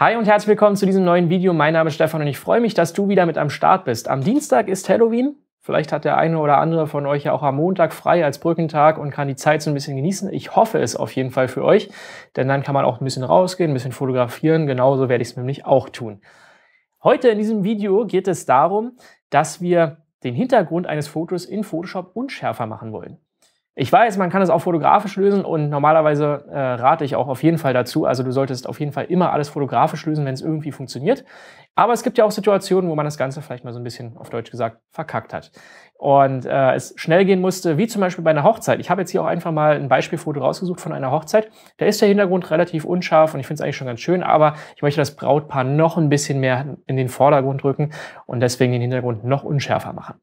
Hi und herzlich willkommen zu diesem neuen Video. Mein Name ist Stefan und ich freue mich, dass du wieder mit am Start bist. Am Dienstag ist Halloween. Vielleicht hat der eine oder andere von euch ja auch am Montag frei als Brückentag und kann die Zeit so ein bisschen genießen. Ich hoffe es auf jeden Fall für euch, denn dann kann man auch ein bisschen rausgehen, ein bisschen fotografieren. Genauso werde ich es nämlich auch tun. Heute in diesem Video geht es darum, dass wir den Hintergrund eines Fotos in Photoshop unschärfer machen wollen. Ich weiß, man kann es auch fotografisch lösen und normalerweise äh, rate ich auch auf jeden Fall dazu. Also du solltest auf jeden Fall immer alles fotografisch lösen, wenn es irgendwie funktioniert. Aber es gibt ja auch Situationen, wo man das Ganze vielleicht mal so ein bisschen auf Deutsch gesagt verkackt hat und äh, es schnell gehen musste, wie zum Beispiel bei einer Hochzeit. Ich habe jetzt hier auch einfach mal ein Beispielfoto rausgesucht von einer Hochzeit. Da ist der Hintergrund relativ unscharf und ich finde es eigentlich schon ganz schön, aber ich möchte das Brautpaar noch ein bisschen mehr in den Vordergrund rücken und deswegen den Hintergrund noch unschärfer machen.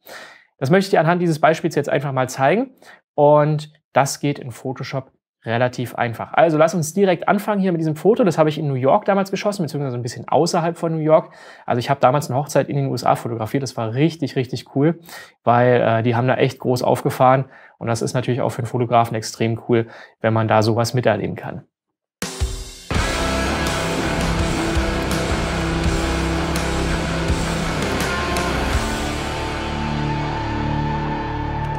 Das möchte ich dir anhand dieses Beispiels jetzt einfach mal zeigen. Und das geht in Photoshop relativ einfach. Also lass uns direkt anfangen hier mit diesem Foto. Das habe ich in New York damals geschossen, beziehungsweise ein bisschen außerhalb von New York. Also ich habe damals eine Hochzeit in den USA fotografiert. Das war richtig, richtig cool, weil äh, die haben da echt groß aufgefahren. Und das ist natürlich auch für einen Fotografen extrem cool, wenn man da sowas miterleben kann.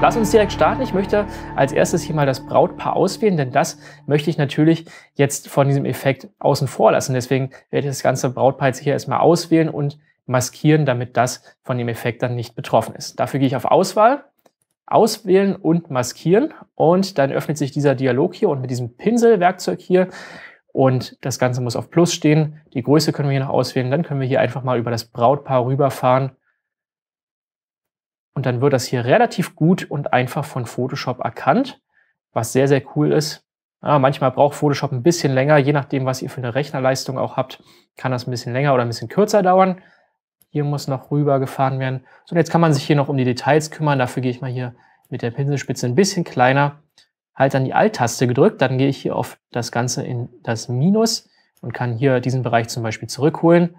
Lass uns direkt starten. Ich möchte als erstes hier mal das Brautpaar auswählen, denn das möchte ich natürlich jetzt von diesem Effekt außen vor lassen. Deswegen werde ich das ganze Brautpaar jetzt hier erstmal auswählen und maskieren, damit das von dem Effekt dann nicht betroffen ist. Dafür gehe ich auf Auswahl, Auswählen und Maskieren und dann öffnet sich dieser Dialog hier und mit diesem Pinselwerkzeug hier und das Ganze muss auf Plus stehen. Die Größe können wir hier noch auswählen. Dann können wir hier einfach mal über das Brautpaar rüberfahren und dann wird das hier relativ gut und einfach von Photoshop erkannt, was sehr, sehr cool ist. Ja, manchmal braucht Photoshop ein bisschen länger, je nachdem, was ihr für eine Rechnerleistung auch habt, kann das ein bisschen länger oder ein bisschen kürzer dauern. Hier muss noch rüber gefahren werden. So, und jetzt kann man sich hier noch um die Details kümmern. Dafür gehe ich mal hier mit der Pinselspitze ein bisschen kleiner. Halt dann die Alt-Taste gedrückt, dann gehe ich hier auf das Ganze in das Minus und kann hier diesen Bereich zum Beispiel zurückholen.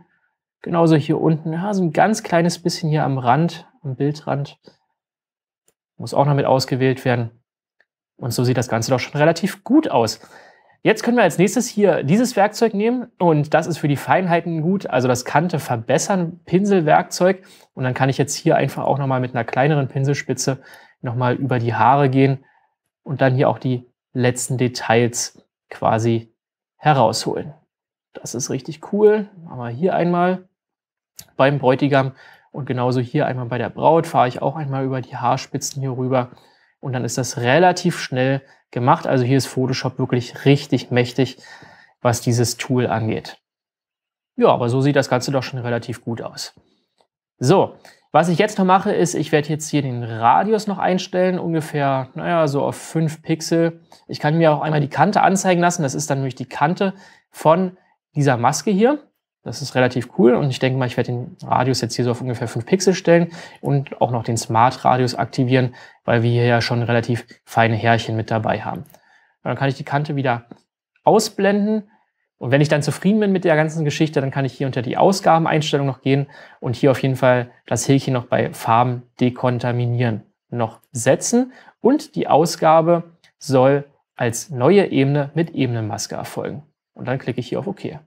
Genauso hier unten, ja, so ein ganz kleines bisschen hier am Rand, am Bildrand. Muss auch noch mit ausgewählt werden. Und so sieht das Ganze doch schon relativ gut aus. Jetzt können wir als nächstes hier dieses Werkzeug nehmen und das ist für die Feinheiten gut, also das Kante verbessern Pinselwerkzeug und dann kann ich jetzt hier einfach auch nochmal mit einer kleineren Pinselspitze nochmal über die Haare gehen und dann hier auch die letzten Details quasi herausholen. Das ist richtig cool. Aber hier einmal beim Bräutigam und genauso hier einmal bei der Braut fahre ich auch einmal über die Haarspitzen hier rüber. Und dann ist das relativ schnell gemacht. Also hier ist Photoshop wirklich richtig mächtig, was dieses Tool angeht. Ja, aber so sieht das Ganze doch schon relativ gut aus. So, was ich jetzt noch mache, ist, ich werde jetzt hier den Radius noch einstellen, ungefähr, naja, so auf 5 Pixel. Ich kann mir auch einmal die Kante anzeigen lassen, das ist dann nämlich die Kante von dieser Maske hier. Das ist relativ cool und ich denke mal, ich werde den Radius jetzt hier so auf ungefähr 5 Pixel stellen und auch noch den Smart Radius aktivieren, weil wir hier ja schon relativ feine Härchen mit dabei haben. Dann kann ich die Kante wieder ausblenden und wenn ich dann zufrieden bin mit der ganzen Geschichte, dann kann ich hier unter die Ausgabeneinstellung noch gehen und hier auf jeden Fall das Häkchen noch bei Farben dekontaminieren noch setzen und die Ausgabe soll als neue Ebene mit Ebenenmaske erfolgen. Und dann klicke ich hier auf OK.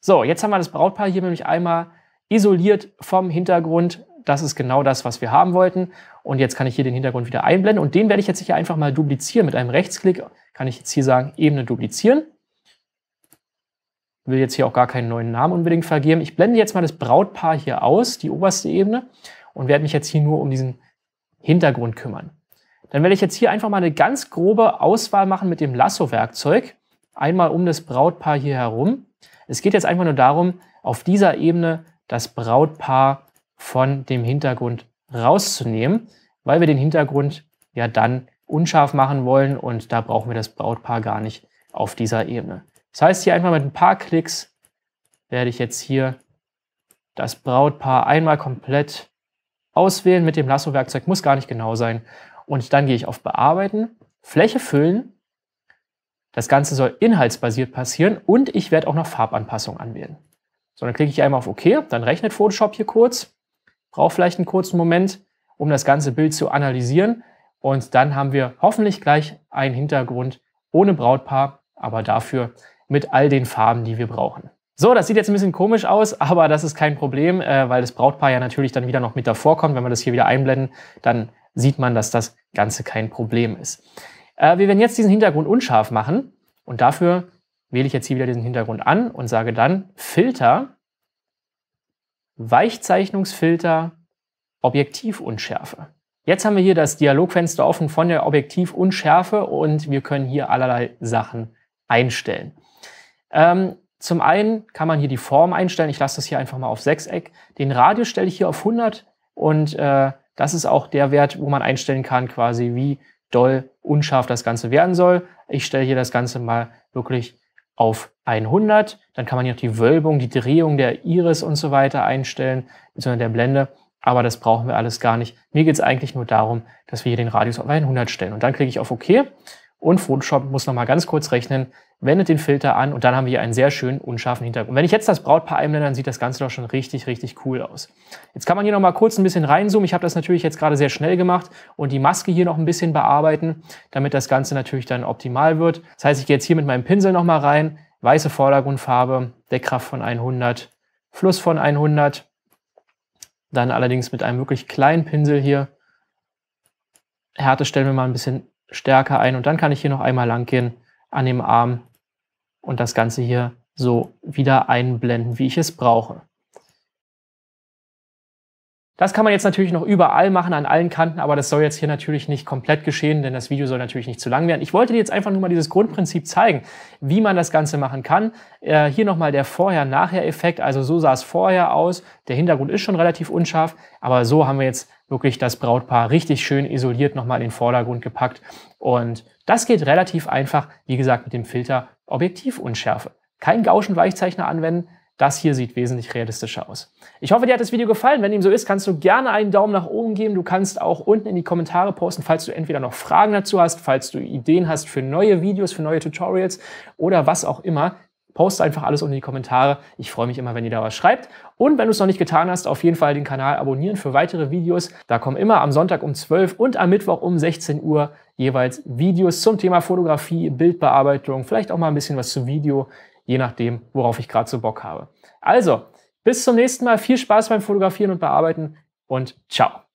So, jetzt haben wir das Brautpaar hier nämlich einmal isoliert vom Hintergrund. Das ist genau das, was wir haben wollten. Und jetzt kann ich hier den Hintergrund wieder einblenden. Und den werde ich jetzt hier einfach mal duplizieren. Mit einem Rechtsklick kann ich jetzt hier sagen, Ebene duplizieren. Will jetzt hier auch gar keinen neuen Namen unbedingt vergeben. Ich blende jetzt mal das Brautpaar hier aus, die oberste Ebene, und werde mich jetzt hier nur um diesen Hintergrund kümmern. Dann werde ich jetzt hier einfach mal eine ganz grobe Auswahl machen mit dem Lasso-Werkzeug einmal um das Brautpaar hier herum. Es geht jetzt einfach nur darum, auf dieser Ebene das Brautpaar von dem Hintergrund rauszunehmen, weil wir den Hintergrund ja dann unscharf machen wollen und da brauchen wir das Brautpaar gar nicht auf dieser Ebene. Das heißt, hier einfach mit ein paar Klicks werde ich jetzt hier das Brautpaar einmal komplett auswählen mit dem Lasso-Werkzeug, muss gar nicht genau sein. Und dann gehe ich auf Bearbeiten, Fläche füllen das Ganze soll inhaltsbasiert passieren und ich werde auch noch Farbanpassungen anwählen. So, dann klicke ich einmal auf OK, dann rechnet Photoshop hier kurz, braucht vielleicht einen kurzen Moment, um das ganze Bild zu analysieren und dann haben wir hoffentlich gleich einen Hintergrund ohne Brautpaar, aber dafür mit all den Farben, die wir brauchen. So, das sieht jetzt ein bisschen komisch aus, aber das ist kein Problem, äh, weil das Brautpaar ja natürlich dann wieder noch mit davor kommt. Wenn wir das hier wieder einblenden, dann sieht man, dass das Ganze kein Problem ist. Äh, wir werden jetzt diesen Hintergrund unscharf machen und dafür wähle ich jetzt hier wieder diesen Hintergrund an und sage dann Filter, Weichzeichnungsfilter, Objektivunschärfe. Jetzt haben wir hier das Dialogfenster offen von der Objektivunschärfe und wir können hier allerlei Sachen einstellen. Ähm, zum einen kann man hier die Form einstellen. Ich lasse das hier einfach mal auf Sechseck. Den Radius stelle ich hier auf 100 und äh, das ist auch der Wert, wo man einstellen kann, quasi wie doll unscharf das Ganze werden soll. Ich stelle hier das Ganze mal wirklich auf 100. Dann kann man hier noch die Wölbung, die Drehung der Iris und so weiter einstellen, sondern der Blende. Aber das brauchen wir alles gar nicht. Mir geht es eigentlich nur darum, dass wir hier den Radius auf 100 stellen. Und dann klicke ich auf OK. Und Photoshop muss nochmal ganz kurz rechnen, wendet den Filter an und dann haben wir hier einen sehr schönen unscharfen Hintergrund. wenn ich jetzt das Brautpaar einblende, dann sieht das Ganze doch schon richtig, richtig cool aus. Jetzt kann man hier nochmal kurz ein bisschen reinzoomen. Ich habe das natürlich jetzt gerade sehr schnell gemacht und die Maske hier noch ein bisschen bearbeiten, damit das Ganze natürlich dann optimal wird. Das heißt, ich gehe jetzt hier mit meinem Pinsel nochmal rein, weiße Vordergrundfarbe, Deckkraft von 100, Fluss von 100, dann allerdings mit einem wirklich kleinen Pinsel hier. Härte stellen wir mal ein bisschen stärker ein und dann kann ich hier noch einmal lang gehen an dem Arm und das Ganze hier so wieder einblenden, wie ich es brauche. Das kann man jetzt natürlich noch überall machen, an allen Kanten, aber das soll jetzt hier natürlich nicht komplett geschehen, denn das Video soll natürlich nicht zu lang werden. Ich wollte dir jetzt einfach nur mal dieses Grundprinzip zeigen, wie man das Ganze machen kann. Äh, hier nochmal der Vorher-Nachher-Effekt, also so sah es vorher aus. Der Hintergrund ist schon relativ unscharf, aber so haben wir jetzt wirklich das Brautpaar richtig schön isoliert nochmal in den Vordergrund gepackt und das geht relativ einfach, wie gesagt, mit dem Filter Objektivunschärfe. Kein Gauschen-Weichzeichner anwenden, das hier sieht wesentlich realistischer aus. Ich hoffe, dir hat das Video gefallen. Wenn dem so ist, kannst du gerne einen Daumen nach oben geben. Du kannst auch unten in die Kommentare posten, falls du entweder noch Fragen dazu hast, falls du Ideen hast für neue Videos, für neue Tutorials oder was auch immer. Post einfach alles unter die Kommentare. Ich freue mich immer, wenn ihr da was schreibt. Und wenn du es noch nicht getan hast, auf jeden Fall den Kanal abonnieren für weitere Videos. Da kommen immer am Sonntag um 12 und am Mittwoch um 16 Uhr jeweils Videos zum Thema Fotografie, Bildbearbeitung, vielleicht auch mal ein bisschen was zum Video, je nachdem, worauf ich gerade so Bock habe. Also, bis zum nächsten Mal. Viel Spaß beim Fotografieren und Bearbeiten und ciao.